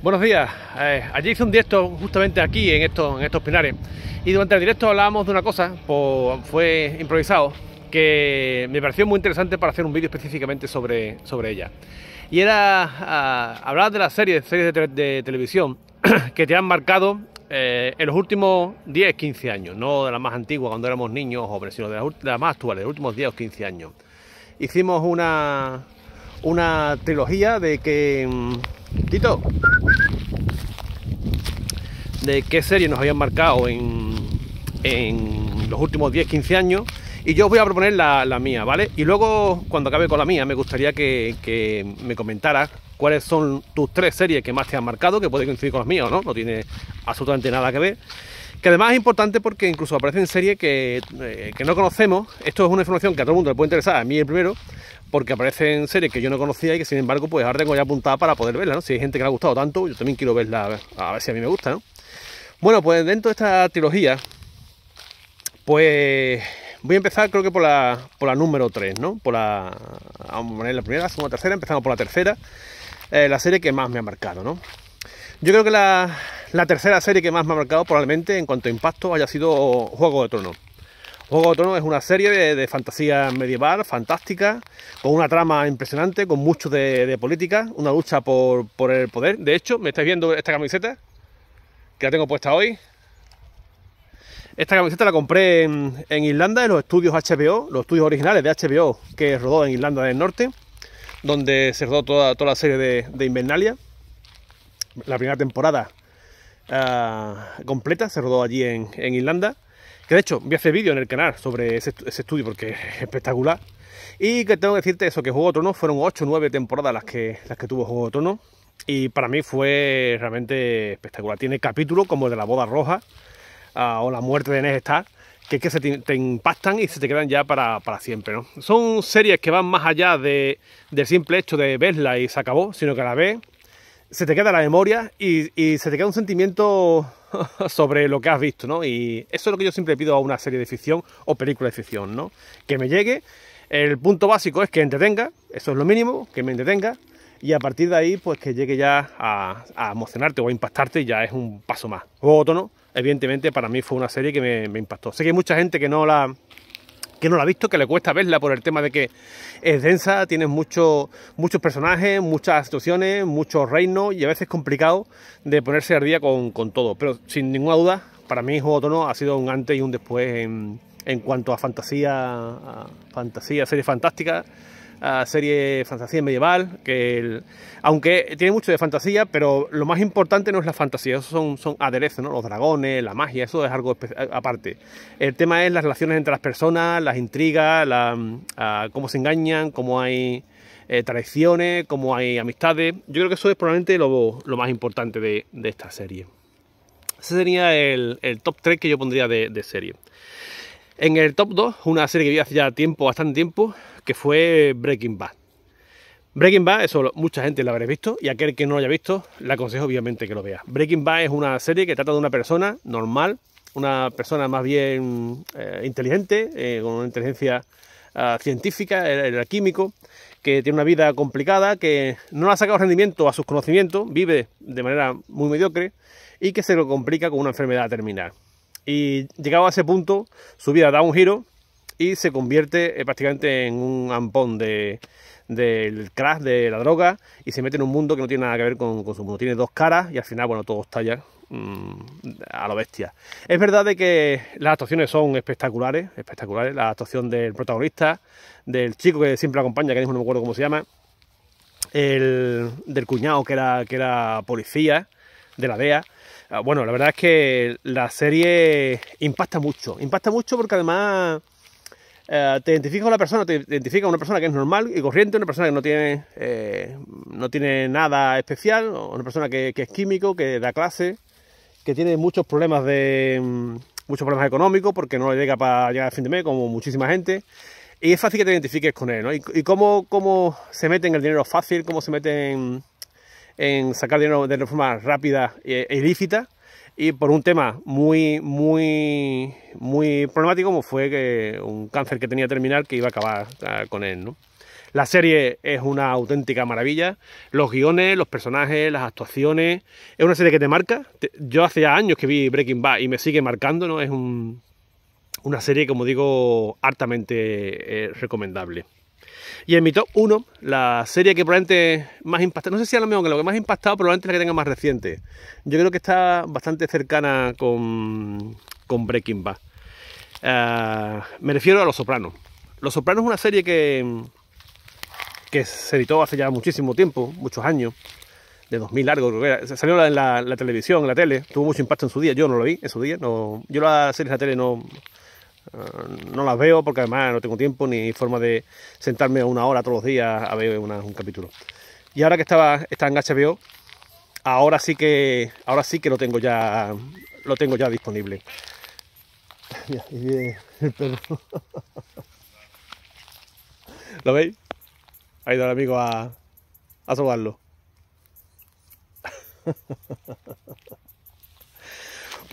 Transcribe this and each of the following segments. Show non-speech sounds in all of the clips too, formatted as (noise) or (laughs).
Buenos días. Eh, ayer hice un directo justamente aquí en estos, en estos pinares y durante el directo hablábamos de una cosa, pues fue improvisado, que me pareció muy interesante para hacer un vídeo específicamente sobre, sobre ella. Y era ah, hablar de las series, de, televisión (clears throat) que te han marcado eh, en los últimos 10, 15 años, no de las más antiguas cuando éramos niños o jóvenes, sino de las, más actuales, de los últimos 10 o 15 años. Hicimos una, una trilogía de que... Mm, Tito, de qué serie nos habían marcado en, los últimos 10-15 años. Y yo os voy a proponer la, mía, ¿vale? Y luego, cuando acabe con la mía, me gustaría que, me comentaras cuáles son tus tres series que más te han marcado, que puede coincidir con las mías, ¿no? No tiene absolutamente nada que ver. Que además es importante porque incluso aparecen series eh, que, no conocemos. Esto es una información que a todo el mundo le puede interesar, a mí el primero, porque aparecen series que yo no conocía y que sin embargo, pues ahora tengo ya apuntada para poder verla, ¿no? Si hay gente que le ha gustado tanto, yo también quiero verla, a ver si a mí me gusta, ¿no? Bueno, pues dentro de esta trilogía, pues voy a empezar creo que por la, por la número 3, ¿no? Por la, vamos a poner la primera, la segunda, tercera, empezamos por la tercera, eh, la serie que más me ha marcado, ¿no? Yo creo que la, tercera serie que más me ha marcado probablemente en cuanto a impacto haya sido Juego de Tronos. Juego de Tronos es una serie de, fantasía medieval, fantástica, con una trama impresionante, con mucho de, de política, una lucha por, por el poder. De hecho, me estáis viendo esta camiseta, que la tengo puesta hoy. Esta camiseta la compré en, Irlanda, en los estudios HBO, los estudios originales de HBO que rodó en Irlanda del Norte, donde se rodó toda, toda la serie de, Invernalia. La primera temporada ah, completa se rodó allí en, Irlanda. Que de hecho, voy a hacer vídeo en el canal sobre ese, estudio porque es espectacular. Y que tengo que decirte eso, que Juego de Tronos fueron 8 o 9 temporadas las que, las que tuvo Juego de Tronos y para mí fue realmente espectacular. Tiene capítulos como el de la boda roja ah, o la muerte de Ned que es que se te, impactan y se te quedan ya para, para siempre. ¿no? Son series que van más allá de, del simple hecho de verla y se acabó, sino que a la vez se te queda la memoria y, se te queda un sentimiento (laughs) sobre lo que has visto. ¿no? Y eso es lo que yo siempre pido a una serie de ficción o película de ficción, ¿no? que me llegue. El punto básico es que entretenga, eso es lo mínimo, que me entretenga, y a partir de ahí pues que llegue ya a, emocionarte o a impactarte ya es un paso más. Juego Tono, evidentemente para mí fue una serie que me, impactó. Sé que hay mucha gente que no la que no la ha visto, que le cuesta verla por el tema de que es densa, tiene muchos muchos personajes, muchas situaciones, muchos reinos y a veces es complicado de ponerse al día con, con todo. Pero sin ninguna duda, para mí Juego Tono ha sido un antes y un después en, en cuanto a fantasía, a fantasía, serie fantástica serie fantasía medieval, que aunque tiene mucho de fantasía, pero lo más importante no es la fantasía, esos son, son aderezos, ¿no? los dragones, la magia, eso es algo aparte. El tema es las relaciones entre las personas, las intrigas, la, cómo se engañan, cómo hay eh, traiciones, cómo hay amistades. Yo creo que eso es probablemente lo, más importante de, esta serie. Ese sería el, top 3 que yo pondría de, de, serie. En el top 2, una serie que vi hace ya tiempo, bastante tiempo, que fue Breaking Bad. Breaking Bad, eso mucha gente lo habrá visto, y aquel que no lo haya visto, le aconsejo obviamente que lo vea. Breaking Bad es una serie que trata de una persona normal, una persona más bien eh, inteligente, eh, con una inteligencia ah, científica, era químico, que tiene una vida complicada, que no ha sacado rendimiento a sus conocimientos, vive de manera muy mediocre y que se lo complica con una enfermedad terminal. Y llegado a ese punto, su vida da un giro y se convierte eh, prácticamente en un ampón de, del crash de la droga, y se mete en un mundo que no tiene nada que ver con, su mundo. Tiene dos caras y al final, bueno, todo estalla mm, a lo bestia. Es verdad de que las actuaciones son espectaculares, espectaculares. La actuación del protagonista, del chico que siempre acompaña, que mismo no me acuerdo cómo se llama, el, del cuñado que era, que era policía de la DEA. Ah, bueno, la verdad es que la serie impacta mucho, impacta mucho porque además eh, te identifica una persona, te identifica una persona que es normal y corriente, una persona que no tiene, eh, no tiene nada especial, una persona que, es químico, que da clase, que tiene muchos problemas de mm, muchos problemas económicos porque no le llega para llegar al fin de mes, como muchísima gente. Y es fácil que te identifiques con él, ¿no? Y, cómo, cómo se en el dinero fácil, cómo se meten en, en sacar dinero de forma rápida e, e ilícita y por un tema muy, muy, muy problemático como fue que un cáncer que tenía terminal que iba a acabar ah, con él, ¿no? La serie es una auténtica maravilla. Los guiones, los personajes, las actuaciones. Es una serie que te marca. Yo hace años que vi Breaking Bad y me sigue marcando, ¿no? Es una serie, como digo, hartamente eh, recomendable. Y en mi top 1, la serie que probablemente más impactada, no sé si es lo mejor que lo que más impactado probablemente la que tenga más reciente. Yo creo que está bastante cercana con, Breaking Bad. Eh, me refiero a Los Sopranos. Los Sopranos es una serie que, que se editó hace ya muchísimo tiempo, muchos años, de 2000 largos, creo que era. salió en la, televisión, en la tele, tuvo mucho impacto en su día, yo no lo vi en su día, no, yo la series de la tele no, eh, no las veo porque además no tengo tiempo ni forma de sentarme una hora todos los días a ver un capítulo. Y ahora que estaba, está en HBO, ahora sí que ahora sí que lo tengo ya lo tengo ya disponible. (laughs) (laughs) (laughs) ¿Lo veis? Ha ido el amigo a, a sobarlo.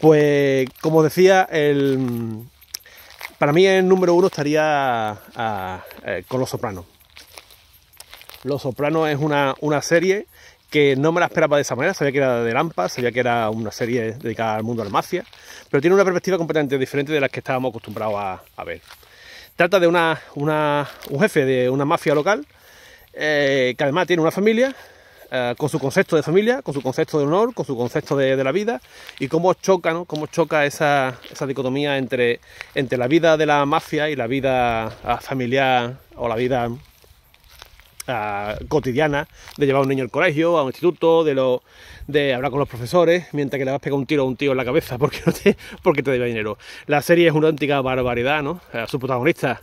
Pues como decía, el, para mí el número uno estaría ah, eh, con Los Sopranos. Los Sopranos es una, serie que no me la esperaba de esa manera, sabía que era de Lampa, sabía que era una serie dedicada al mundo de la mafia, pero tiene una perspectiva completamente diferente de las que estábamos acostumbrados a, ver. Trata de un jefe de una mafia local, eh, que además tiene una familia, eh, con su concepto de familia, con su concepto de honor, con su concepto de, la vida y cómo choca, cómo choca esa, dicotomía entre, la vida de la mafia y la vida ah, familiar o la vida ah, cotidiana de llevar a un niño al colegio, a un instituto, de hablar con los profesores, mientras que le vas a pegar un tiro a un tío en la cabeza porque no te, porque te debe dinero. La serie es una auténtica barbaridad, ¿no? Eh, su protagonista,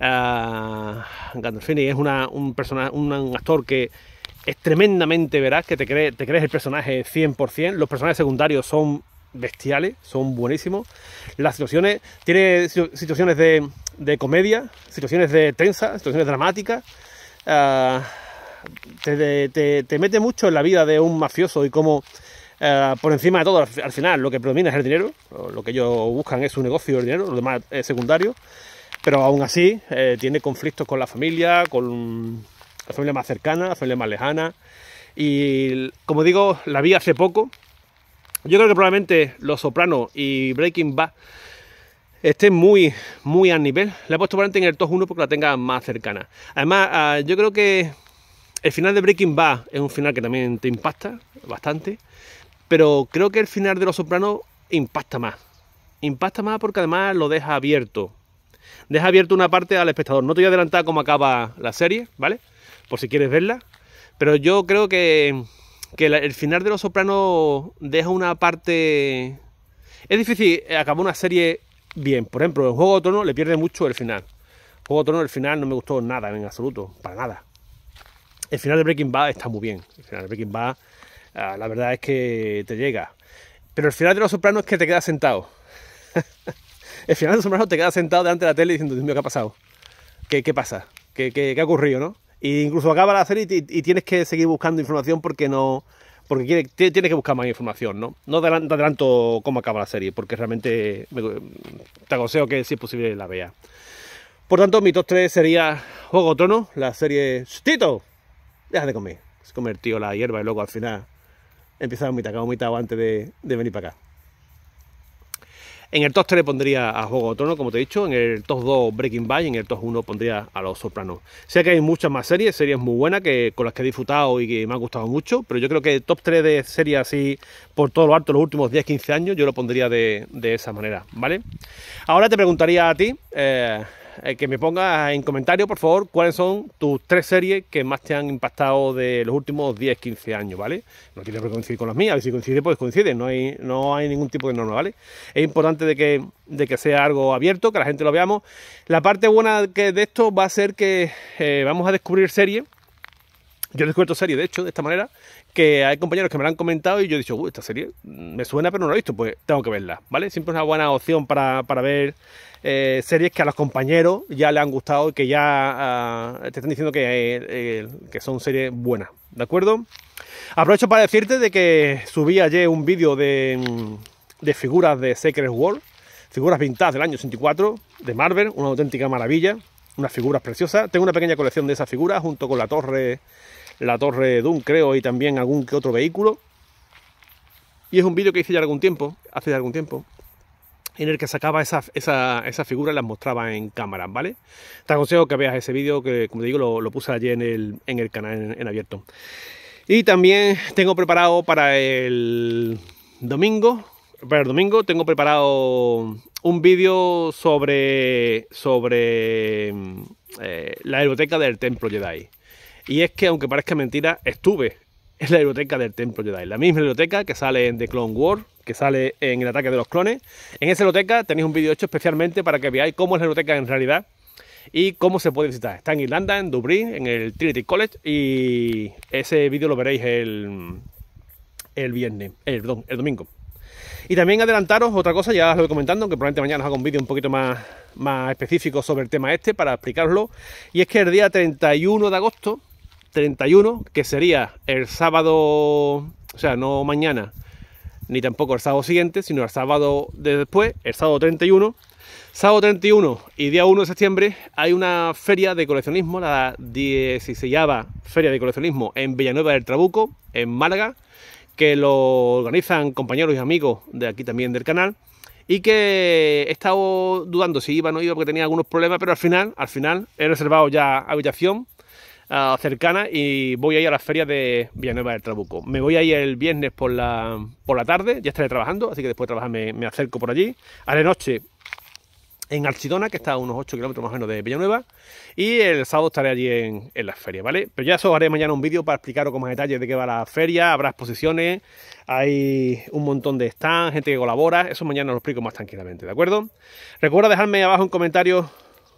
ah, Gandalfini es una, un actor que es tremendamente veraz, que te crees, el personaje 100%. Los personajes secundarios son bestiales, son buenísimos. Las situaciones, tiene situaciones de, comedia, situaciones de tensa, situaciones dramáticas. Ah, te, mete mucho en la vida de un mafioso y cómo, ah, por encima de todo, al, final lo que predomina es el dinero. Lo que ellos buscan es su negocio, el dinero, lo demás es secundario. Pero aún así, eh, tiene conflictos con la familia, con la familia más cercana, la familia más lejana. Y como digo, la vi hace poco. Yo creo que probablemente Los Sopranos y Breaking Bad estén muy, muy al nivel. le he puesto probablemente en el top 1 porque la tenga más cercana. Además, ah, yo creo que el final de Breaking Bad es un final que también te impacta bastante. Pero creo que el final de Los Sopranos impacta más. Impacta más porque además lo deja abierto. Deja abierto una parte al espectador. No te voy a adelantar cómo acaba la serie, ¿vale? por si quieres verla. Pero yo creo que, el final de Los Sopranos deja una parte... Es difícil eh, acabar una serie bien. Por ejemplo, el Juego de tono le pierde mucho el final. Juego de tono el final no me gustó nada en absoluto, para nada. El final de Breaking Bad está muy bien. El final de Breaking Bad, ah, la verdad es que te llega. Pero el final de Los Sopranos es que te quedas sentado. (laughs) el final de Los Sopranos te quedas sentado delante de la tele diciendo, Dios mío, ¿qué ha pasado? ¿Qué, pasa? ¿Qué, qué ha ocurrido, no? incluso acaba la serie y, tienes que seguir buscando información porque no. Porque tienes que buscar más información, ¿no? No te adelanto cómo acaba la serie, porque realmente te aconsejo que si es posible la vea Por tanto, mi top 3 sería Juego Tronos, la serie. ¡Tito! Deja de comer. Se comer tío la hierba y luego al final empieza a vomitar, mitad antes de venir para acá. En el top 3 pondría a Juego de Tronos, como te he dicho. En el top 2 Breaking Bad y en el top 1 pondría a Los Sopranos. Sé que hay muchas más series, series muy buenas que, con las que he disfrutado y que me han gustado mucho, pero yo creo que el top 3 de series así por todo lo alto los últimos 10-15 años yo lo pondría de, esa manera, ¿vale? Ahora te preguntaría a ti... Eh, eh, que me pongas en comentario, por favor, cuáles son tus tres series que más te han impactado de los últimos 10, 15 años, ¿vale? No tiene que coincidir con las mías, si coincide, pues coincide, no hay, no hay ningún tipo de norma, ¿vale? Es importante de que, de que sea algo abierto, que la gente lo veamos. La parte buena que de esto va a ser que eh, vamos a descubrir series yo he descubierto series, de hecho, de esta manera, que hay compañeros que me la han comentado y yo he dicho, esta serie me suena, pero no la he visto, pues tengo que verla, ¿vale? Siempre es una buena opción para, ver eh, series que a los compañeros ya le han gustado y que ya ah, te están diciendo que, eh, eh, que son series buenas, ¿de acuerdo? Aprovecho para decirte de que subí ayer un vídeo de, figuras de Secret World, figuras vintage del año 64, de Marvel, una auténtica maravilla, unas figuras preciosas. Tengo una pequeña colección de esas figuras junto con la torre la torre de Doom, creo, y también algún que otro vehículo. Y es un vídeo que hice ya algún tiempo, hace ya algún tiempo, en el que sacaba esas esa, figura figuras y las mostraba en cámara, ¿vale? Te aconsejo que veas ese vídeo que, como te digo, lo, puse allí en el, en el canal en, abierto. Y también tengo preparado para el domingo, para el domingo tengo preparado un vídeo sobre, sobre eh, la biblioteca del Templo Jedi. Y es que, aunque parezca mentira, estuve en la biblioteca del Templo Jedi, la misma biblioteca que sale en The Clone Wars, que sale en El Ataque de los Clones. En esa biblioteca tenéis un vídeo hecho especialmente para que veáis cómo es la biblioteca en realidad y cómo se puede visitar. Está en Irlanda, en Dublín, en el Trinity College y ese vídeo lo veréis el, el viernes, el, el domingo. Y también adelantaros otra cosa, ya os lo voy comentando, aunque probablemente mañana os haga un vídeo un poquito más, más específico sobre el tema este para explicarlo. Y es que el día 31 de agosto 31, que sería el sábado, o sea, no mañana, ni tampoco el sábado siguiente, sino el sábado de después, el sábado 31. Sábado 31 y día 1 de septiembre hay una feria de coleccionismo, la 16 Feria de Coleccionismo en Villanueva del Trabuco, en Málaga, que lo organizan compañeros y amigos de aquí también del canal y que he estado dudando si iba o no iba porque tenía algunos problemas, pero al final, al final he reservado ya habitación cercana y voy a ir a las ferias de Villanueva del Trabuco. Me voy a ir el viernes por la, por la tarde, ya estaré trabajando, así que después de trabajar me, acerco por allí. Haré noche en Archidona, que está a unos 8 kilómetros más o menos de Villanueva, y el sábado estaré allí en, en las ferias, ¿vale? Pero ya eso haré mañana un vídeo para explicaros con más detalles de qué va la feria, habrá exposiciones, hay un montón de stands, gente que colabora, eso mañana lo explico más tranquilamente, ¿de acuerdo? Recuerda dejarme abajo en comentarios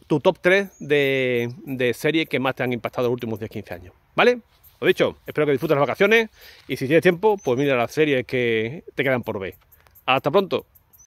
tu top 3 de, de series que más te han impactado los últimos 10-15 años. ¿Vale? Lo dicho, espero que disfrutes las vacaciones y si tienes tiempo, pues mira las series que te quedan por ver. Hasta pronto.